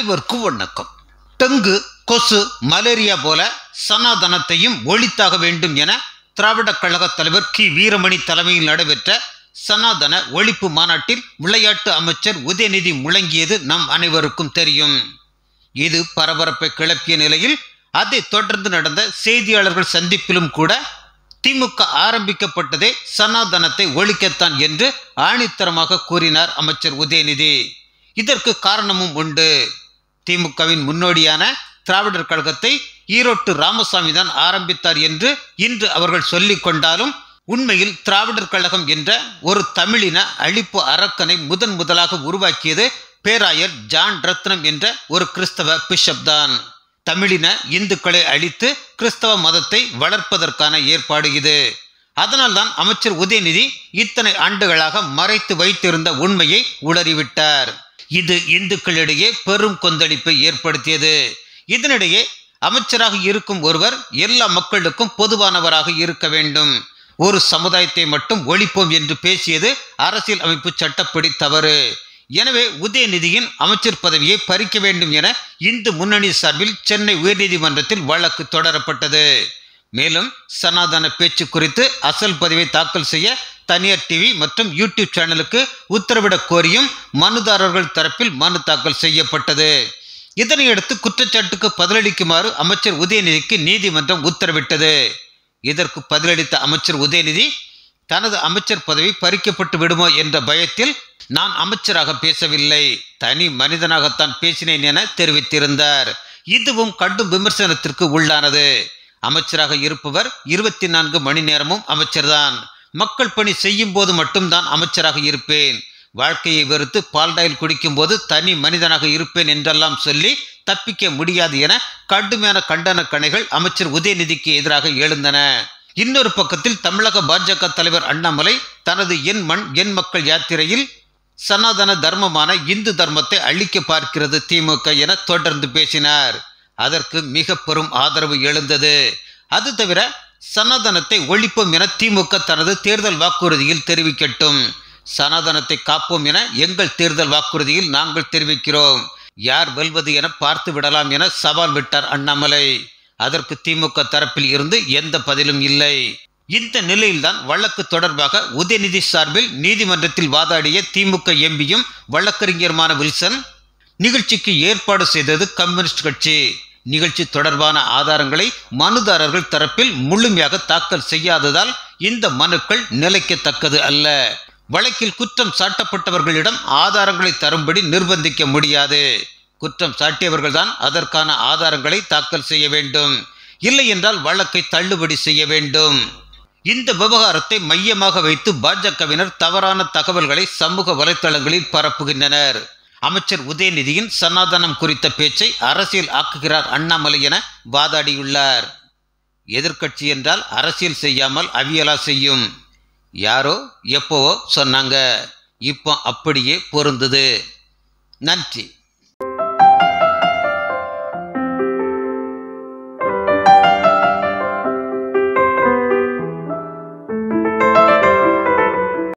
அனைவருக்கும் வணக்கம் டெங்கு கொசு மலேரியா போல சனாதனத்தையும் ஒழித்தாக வேண்டும் என திராவிட கழக தலைவர் கி வீரமணி தலைமையில் நடைபெற்ற சனாதன ஒழிப்பு மாநாட்டில் விளையாட்டு அமைச்சர் உதயநிதி முழங்கியது நம் அனைவருக்கும் தெரியும் இது பரபரப்பை கிளப்பிய நிலையில் அதை தொடர்ந்து நடந்த செய்தியாளர்கள் சந்திப்பிலும் கூட திமுக ஆரம்பிக்கப்பட்டதே சனாதனத்தை ஒழிக்கத்தான் என்று ஆணித்தரமாக கூறினார் அமைச்சர் உதயநிதி இதற்கு காரணமும் உண்டு திமுகவின் முன்னோடியான திராவிடர் கழகத்தை ஈரோட்டு ராமசாமி தான் ஆரம்பித்தார் என்று இன்று அவர்கள் சொல்லிக் கொண்டாலும் உண்மையில் திராவிடர் கழகம் என்ற ஒரு தமிழின அழிப்பு அரக்கனை முதன் முதலாக உருவாக்கியது பேராயர் ஜான் ரத்னம் என்ற ஒரு கிறிஸ்தவ பிஷப் தான் தமிழின இந்துக்களை அழித்து கிறிஸ்தவ மதத்தை வளர்ப்பதற்கான ஏற்பாடு இது அதனால்தான் அமைச்சர் உதயநிதி இத்தனை ஆண்டுகளாக மறைத்து வைத்திருந்த உண்மையை உளறிவிட்டார் இது இந்துக்களிடையே பெரும் கொந்தளிப்பை ஏற்படுத்தியது இதனிடையே அமைச்சராக இருக்கும் ஒருவர் எல்லா மக்களுக்கும் பொதுவானவராக இருக்க வேண்டும் ஒரு சமுதாயத்தை மட்டும் ஒழிப்போம் என்று பேசியது அரசியல் அமைப்பு சட்டப்படி தவறு எனவே உதயநிதியின் அமைச்சர் பதவியை பறிக்க வேண்டும் என இந்து முன்னணி சார்பில் சென்னை உயர்நீதிமன்றத்தில் வழக்கு தொடரப்பட்டது மேலும் சனாதன பேச்சு குறித்து அசல் பதிவை தாக்கல் செய்ய தனியார் டிவி மற்றும் யூடியூப் சேனலுக்கு உத்தரவிடக் கோரியும் மனுதாரர்கள் தரப்பில் மனு தாக்கல் செய்யப்பட்டது இதனையடுத்து குற்றச்சாட்டுக்கு பதிலளிக்குமாறு அமைச்சர் உதயநிதிக்கு நீதிமன்றம் உத்தரவிட்டது இதற்கு பதிலளித்த அமைச்சர் உதயநிதி தனது அமைச்சர் பதவி பறிக்கப்பட்டு விடுமோ என்ற பயத்தில் நான் அமைச்சராக பேசவில்லை தனி மனிதனாகத்தான் பேசினேன் என தெரிவித்திருந்தார் இதுவும் கடும் விமர்சனத்திற்கு உள்ளானது அமைச்சராக இருப்பவர் இருபத்தி நான்கு மணி நேரமும் அமைச்சர்தான் மக்கள் பணி செய்யும் போது மட்டும்தான் அமைச்சராக இருப்பேன் வாழ்க்கையை வெறுத்து பால்டாயில் குடிக்கும் போது தனி மனிதனாக இருப்பேன் என்றெல்லாம் சொல்லி தப்பிக்க முடியாது என கடுமையான கண்டன கணைகள் அமைச்சர் உதயநிதிக்கு எதிராக எழுந்தன இன்னொரு பக்கத்தில் தமிழக பாஜக தலைவர் அண்ணாமலை தனது என் மண் என் மக்கள் யாத்திரையில் சனாதன தர்மமான இந்து தர்மத்தை அழிக்க பார்க்கிறது திமுக என தொடர்ந்து பேசினார் அதற்கு மிக பெரும் ஆதரவு எழுந்தது அது தவிர சனாதனத்தை ஒழிப்போம் என திமுக தனது தேர்தல் வாக்குறுதியில் தெரிவிக்கட்டும் சனாதனத்தை காப்போம் என எங்கள் தேர்தல் வாக்குறுதியில் நாங்கள் தெரிவிக்கிறோம் யார் வெல்வது என பார்த்து விடலாம் என சவால் விட்டார் அண்ணாமலை அதற்கு திமுக தரப்பில் இருந்து எந்த பதிலும் இல்லை இந்த நிலையில்தான் வழக்கு தொடர்பாக உதயநிதி சார்பில் நீதிமன்றத்தில் வாதாடிய திமுக எம்பியும் வழக்கறிஞருமான வில்சன் நிகழ்ச்சிக்கு ஏற்பாடு செய்தது கம்யூனிஸ்ட் கட்சி நிகழ்ச்சி தொடர்பான ஆதாரங்களை மனுதாரர்கள் தரப்பில் முழுமையாக தாக்கல் செய்யாததால் இந்த மனுக்கள் நிலைக்கத்தக்கது அல்ல வழக்கில் குற்றம் சாட்டப்பட்டவர்களிடம் ஆதாரங்களை தரும்படி நிர்பந்திக்க முடியாது குற்றம் சாட்டியவர்கள்தான் அதற்கான ஆதாரங்களை தாக்கல் செய்ய வேண்டும் இல்லை என்றால் வழக்கை தள்ளுபடி செய்ய வேண்டும் இந்த விவகாரத்தை மையமாக வைத்து பாஜகவினர் தவறான தகவல்களை சமூக வலைத்தளங்களில் பரப்புகின்றனர் அமைச்சர் உதயநிதியின் சனாதனம் குறித்த பேச்சை அரசியல் ஆக்குகிறார் அண்ணாமலை என வாதாடியுள்ளார் எதிர்கட்சி என்றால் அரசியல் செய்யாமல் அவியலா செய்யும் யாரோ எப்போவோ சொன்னாங்க இப்போ அப்படியே பொருந்தது நன்றி